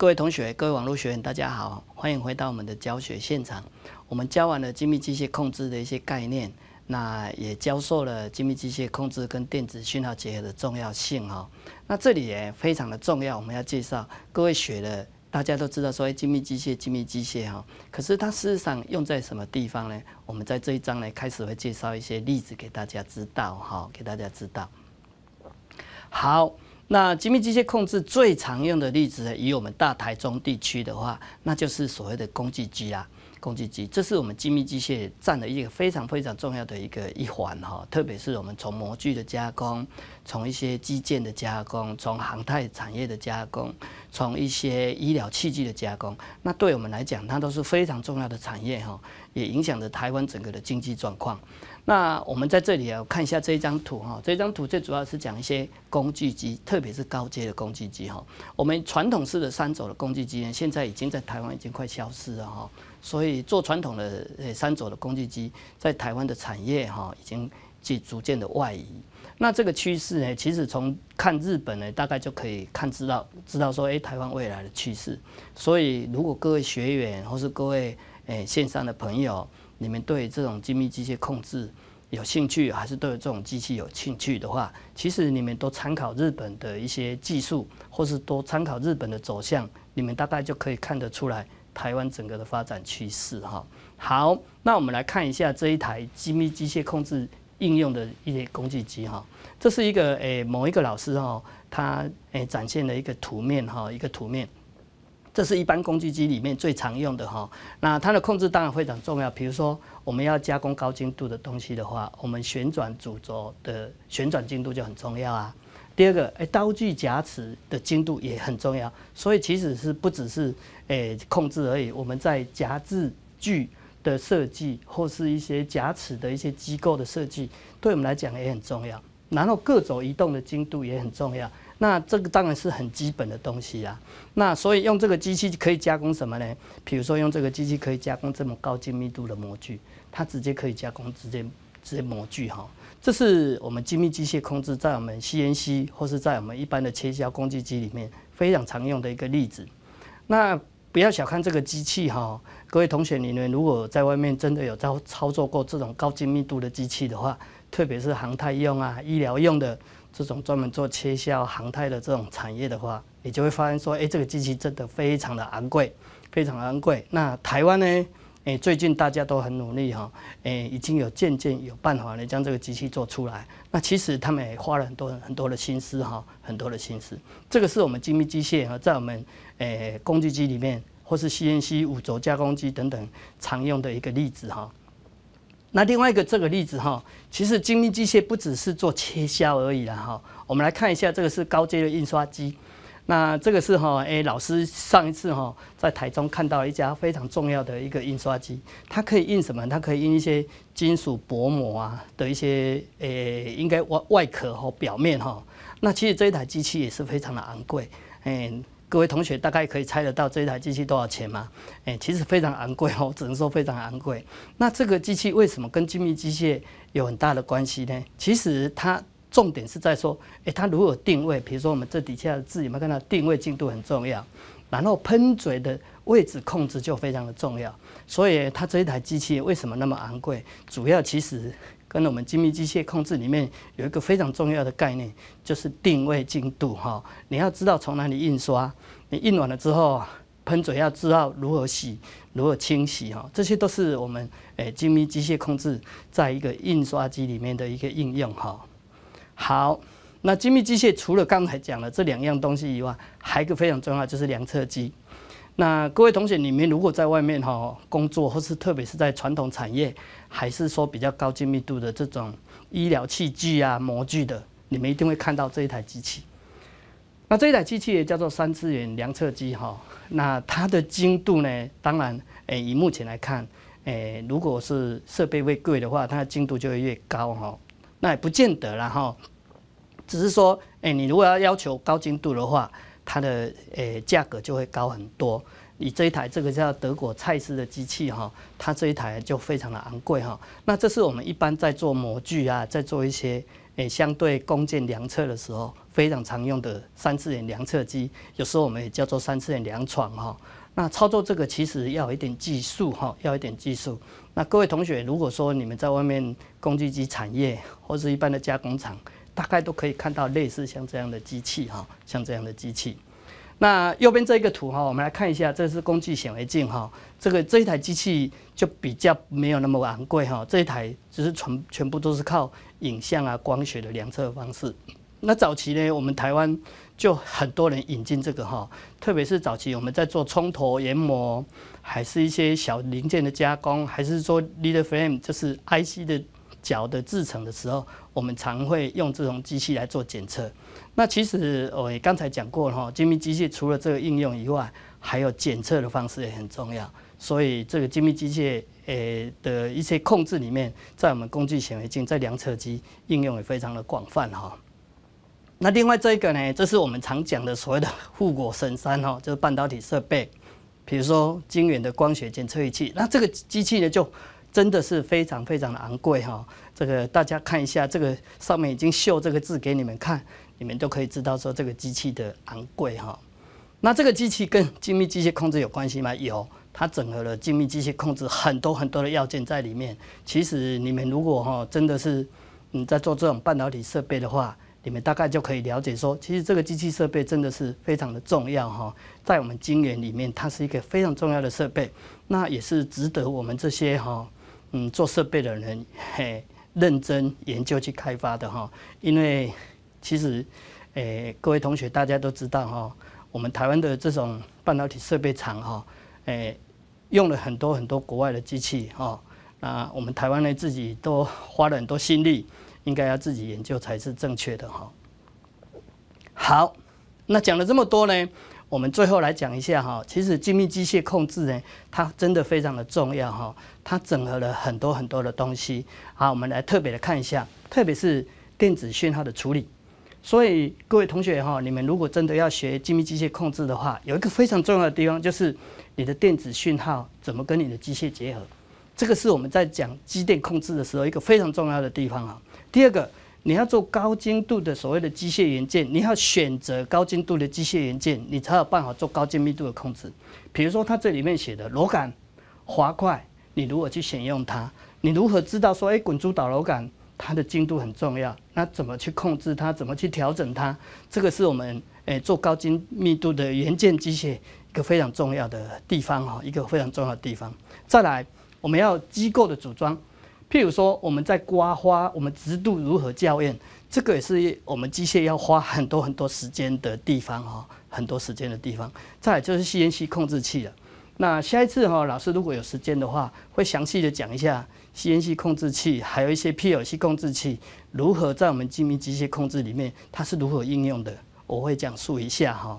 各位同学，各位网络学员，大家好，欢迎回到我们的教学现场。我们教完了精密机械控制的一些概念，那也教授了精密机械控制跟电子讯号结合的重要性哈。那这里也非常的重要，我们要介绍各位学的，大家都知道说，谓精密机械、精密机械哈，可是它事实上用在什么地方呢？我们在这一章呢开始会介绍一些例子给大家知道哈，给大家知道。好。那精密机械控制最常用的例子，以我们大台中地区的话，那就是所谓的工具机啦。工具机，这是我们精密机械占的一个非常非常重要的一个一环哈，特别是我们从模具的加工，从一些基建的加工，从航太产业的加工，从一些医疗器具的加工，那对我们来讲，它都是非常重要的产业哈，也影响着台湾整个的经济状况。那我们在这里啊，看一下这一张图哈，这张图最主要是讲一些工具机，特别是高阶的工具机哈。我们传统式的三轴的工具机呢，现在已经在台湾已经快消失了哈。所以做传统的三轴的工具机，在台湾的产业哈，已经即逐渐的外移。那这个趋势呢，其实从看日本呢，大概就可以看知道，知道说，哎，台湾未来的趋势。所以如果各位学员或是各位诶线上的朋友，你们对这种精密机械控制有兴趣，还是对这种机器有兴趣的话，其实你们都参考日本的一些技术，或是多参考日本的走向，你们大概就可以看得出来。台湾整个的发展趋势哈，好，那我们来看一下这一台精密机械控制应用的一些工具机哈，这是一个诶某一个老师哈，他诶展现了一个图面哈，一个图面，这是一般工具机里面最常用的哈，那它的控制当然非常重要，比如说我们要加工高精度的东西的话，我们旋转主轴的旋转精度就很重要啊。第二个，哎，刀具夹齿的精度也很重要，所以其实是不只是哎控制而已。我们在夹字具的设计，或是一些夹齿的一些机构的设计，对我们来讲也很重要。然后各种移动的精度也很重要。那这个当然是很基本的东西啊。那所以用这个机器可以加工什么呢？比如说用这个机器可以加工这么高精密度的模具，它直接可以加工，直接直接模具哈。这是我们精密机械控制在我们 CNC 或是在我们一般的切削工具机里面非常常用的一个例子。那不要小看这个机器哈，各位同学你们如果在外面真的有操操作过这种高精密度的机器的话，特别是航太用啊、医疗用的这种专门做切削航太的这种产业的话，你就会发现说，哎，这个机器真的非常的昂贵，非常昂贵。那台湾呢？诶，最近大家都很努力哈，诶，已经有渐渐有办法来将这个机器做出来。那其实他们也花了很多很多的心思哈，很多的心思。这个是我们精密机械哈，在我们诶工具机里面，或是 CNC 五轴加工机等等常用的一个例子哈。那另外一个这个例子哈，其实精密机械不只是做切削而已啦哈。我们来看一下，这个是高阶的印刷机。那这个是哈，哎，老师上一次哈在台中看到一家非常重要的一个印刷机，它可以印什么？它可以印一些金属薄膜啊的一些，诶，应该外外壳和表面哈。那其实这一台机器也是非常的昂贵，哎，各位同学大概可以猜得到这一台机器多少钱吗？哎，其实非常昂贵哦，只能说非常昂贵。那这个机器为什么跟精密机械有很大的关系呢？其实它。重点是在说，哎，它如何定位？比如说我们这底下的字有没有看到？定位精度很重要，然后喷嘴的位置控制就非常的重要。所以它这一台机器为什么那么昂贵？主要其实跟我们精密机械控制里面有一个非常重要的概念，就是定位精度哈。你要知道从哪里印刷，你印完了之后，喷嘴要知道如何洗、如何清洗哈。这些都是我们哎精密机械控制在一个印刷机里面的一个应用哈。好，那精密机械除了刚才讲的这两样东西以外，还有一个非常重要就是量测机。那各位同学，你们如果在外面哈工作，或是特别是在传统产业，还是说比较高精密度的这种医疗器具啊、模具的，你们一定会看到这一台机器。那这一台机器也叫做三次元量测机哈。那它的精度呢，当然，诶，以目前来看，诶，如果是设备越贵的话，它的精度就会越高哈。那也不见得，然后。只是说，哎，你如果要要求高精度的话，它的诶价格就会高很多。你这一台这个叫德国蔡司的机器哈，它这一台就非常的昂贵哈。那这是我们一般在做模具啊，在做一些诶相对工件量测的时候非常常用的三次元量测机，有时候我们也叫做三次元量床哈。那操作这个其实要有一点技术哈，要一点技术。那各位同学，如果说你们在外面工具机产业或是一般的加工厂，大概都可以看到类似像这样的机器哈，像这样的机器。那右边这一个图哈，我们来看一下，这是工具显微镜哈。这个这一台机器就比较没有那么昂贵哈，这一台只是全全部都是靠影像啊光学的量测方式。那早期呢，我们台湾就很多人引进这个哈，特别是早期我们在做冲头研磨，还是一些小零件的加工，还是说 lead e r frame，就是 IC 的。脚的制成的时候，我们常会用这种机器来做检测。那其实我也刚才讲过了哈，精密机械除了这个应用以外，还有检测的方式也很重要。所以这个精密机械诶的一些控制里面，在我们工具显微镜、在量测机应用也非常的广泛哈。那另外这一个呢，这是我们常讲的所谓的护国神山哈，就是半导体设备，比如说精圆的光学检测仪器。那这个机器呢就。真的是非常非常的昂贵哈，这个大家看一下，这个上面已经绣这个字给你们看，你们都可以知道说这个机器的昂贵哈。那这个机器跟精密机械控制有关系吗？有，它整合了精密机械控制很多很多的要件在里面。其实你们如果哈真的是嗯在做这种半导体设备的话，你们大概就可以了解说，其实这个机器设备真的是非常的重要哈，在我们晶圆里面，它是一个非常重要的设备，那也是值得我们这些哈。嗯，做设备的人嘿，认真研究去开发的哈，因为其实诶，各位同学大家都知道哈，我们台湾的这种半导体设备厂哈，诶，用了很多很多国外的机器哈，啊，我们台湾人自己都花了很多心力，应该要自己研究才是正确的哈。好，那讲了这么多呢。我们最后来讲一下哈，其实精密机械控制呢，它真的非常的重要哈，它整合了很多很多的东西。好，我们来特别的看一下，特别是电子讯号的处理。所以各位同学哈，你们如果真的要学精密机械控制的话，有一个非常重要的地方就是你的电子讯号怎么跟你的机械结合，这个是我们在讲机电控制的时候一个非常重要的地方啊。第二个。你要做高精度的所谓的机械元件，你要选择高精度的机械元件，你才有办法做高精密度的控制。比如说，它这里面写的螺杆、滑块，你如何去选用它，你如何知道说，哎，滚珠导螺杆它的精度很重要？那怎么去控制它？怎么去调整它？这个是我们诶做高精密度的元件机械一个非常重要的地方哈，一个非常重要的地方。再来，我们要机构的组装。譬如说，我们在刮花，我们直度如何校验？这个也是我们机械要花很多很多时间的地方哈，很多时间的地方。再来就是吸烟器控制器了。那下一次哈，老师如果有时间的话，会详细的讲一下吸烟器控制器，还有一些 p l c 控制器如何在我们精密机械控制里面，它是如何应用的，我会讲述一下哈。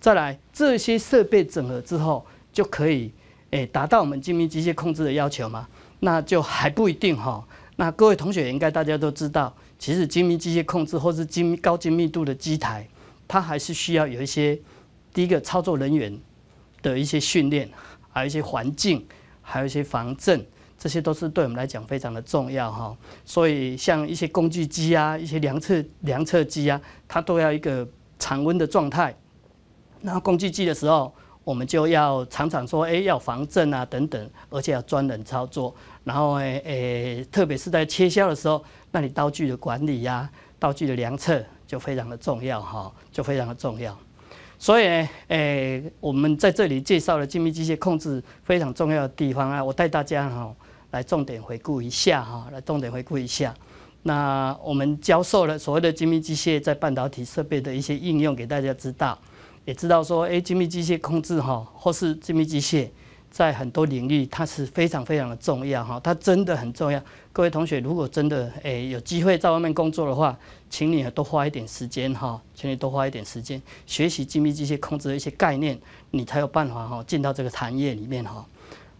再来这些设备整合之后，就可以诶达到我们精密机械控制的要求吗？那就还不一定哈。那各位同学应该大家都知道，其实精密机械控制或是精高精密度的机台，它还是需要有一些第一个操作人员的一些训练，还有一些环境，还有一些防震，这些都是对我们来讲非常的重要哈。所以像一些工具机啊，一些量测量测机啊，它都要一个常温的状态。然后工具机的时候。我们就要常常说，哎，要防震啊，等等，而且要专人操作。然后呢，诶，特别是在切削的时候，那你刀具的管理呀，刀具的量测就非常的重要哈，就非常的重要。所以，诶，我们在这里介绍了精密机械控制非常重要的地方啊，我带大家哈来重点回顾一下哈，来重点回顾一下。那我们教授了所谓的精密机械在半导体设备的一些应用，给大家知道。也知道说，哎，精密机械控制哈，或是精密机械，在很多领域它是非常非常的重要哈，它真的很重要。各位同学，如果真的哎有机会在外面工作的话，请你多花一点时间哈，请你多花一点时间学习精密机械控制的一些概念，你才有办法哈进到这个产业里面哈。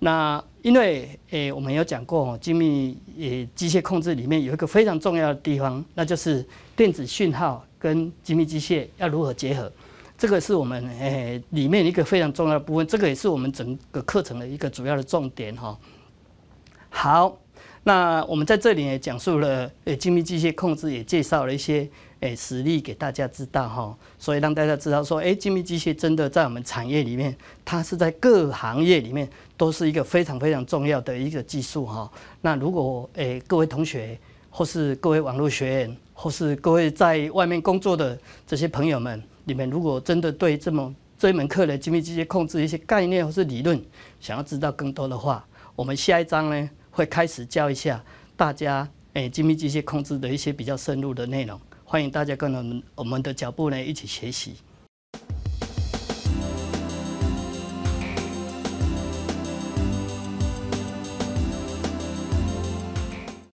那因为诶，我们有讲过哈，精密诶机械控制里面有一个非常重要的地方，那就是电子讯号跟精密机械要如何结合。这个是我们诶里面一个非常重要的部分，这个也是我们整个课程的一个主要的重点哈。好，那我们在这里也讲述了诶精密机械控制，也介绍了一些诶实例给大家知道哈。所以让大家知道说，诶精密机械真的在我们产业里面，它是在各行业里面都是一个非常非常重要的一个技术哈。那如果诶各位同学，或是各位网络学院，或是各位在外面工作的这些朋友们。你们如果真的对这么这一门课的精密机械控制一些概念或是理论想要知道更多的话，我们下一章呢会开始教一下大家，哎，精密机械控制的一些比较深入的内容，欢迎大家跟我们我们的脚步呢一起学习。